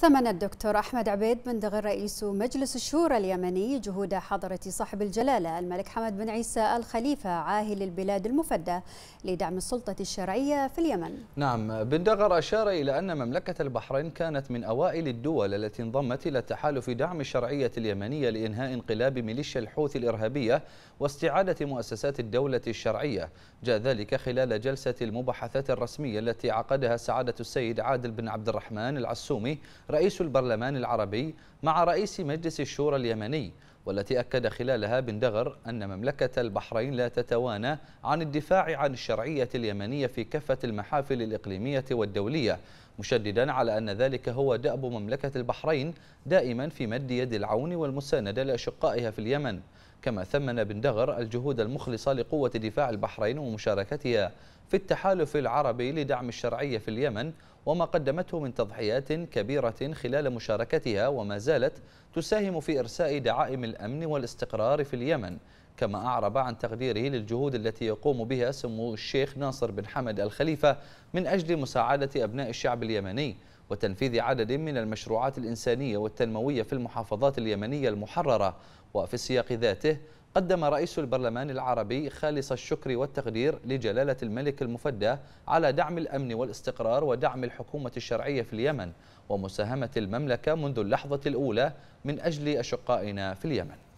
ثمن الدكتور أحمد عبيد بن دغر رئيس مجلس الشورى اليمني جهود حضرة صاحب الجلالة الملك حمد بن عيسى الخليفة عاهل البلاد المفدى لدعم السلطة الشرعية في اليمن نعم بن دغر أشار إلى أن مملكة البحرين كانت من أوائل الدول التي انضمت إلى تحالف دعم الشرعية اليمنية لإنهاء انقلاب ميليشيا الحوثي الإرهابية واستعادة مؤسسات الدولة الشرعية جاء ذلك خلال جلسة المباحثات الرسمية التي عقدها سعادة السيد عادل بن عبد الرحمن العسومي رئيس البرلمان العربي مع رئيس مجلس الشورى اليمني والتي أكد خلالها بن دغر أن مملكة البحرين لا تتوانى عن الدفاع عن الشرعية اليمنية في كافة المحافل الإقليمية والدولية مشددا على أن ذلك هو دأب مملكة البحرين دائما في مد يد العون والمساندة لأشقائها في اليمن كما ثمن بن دغر الجهود المخلصة لقوة دفاع البحرين ومشاركتها في التحالف العربي لدعم الشرعية في اليمن وما قدمته من تضحيات كبيرة خلال مشاركتها وما زالت تساهم في إرساء دعائم الأمن والاستقرار في اليمن كما أعرب عن تقديره للجهود التي يقوم بها سمو الشيخ ناصر بن حمد الخليفة من أجل مساعدة أبناء الشعب اليمني وتنفيذ عدد من المشروعات الإنسانية والتنموية في المحافظات اليمنية المحررة وفي السياق ذاته قدم رئيس البرلمان العربي خالص الشكر والتقدير لجلالة الملك المفدى على دعم الأمن والاستقرار ودعم الحكومة الشرعية في اليمن ومساهمة المملكة منذ اللحظة الأولى من أجل أشقائنا في اليمن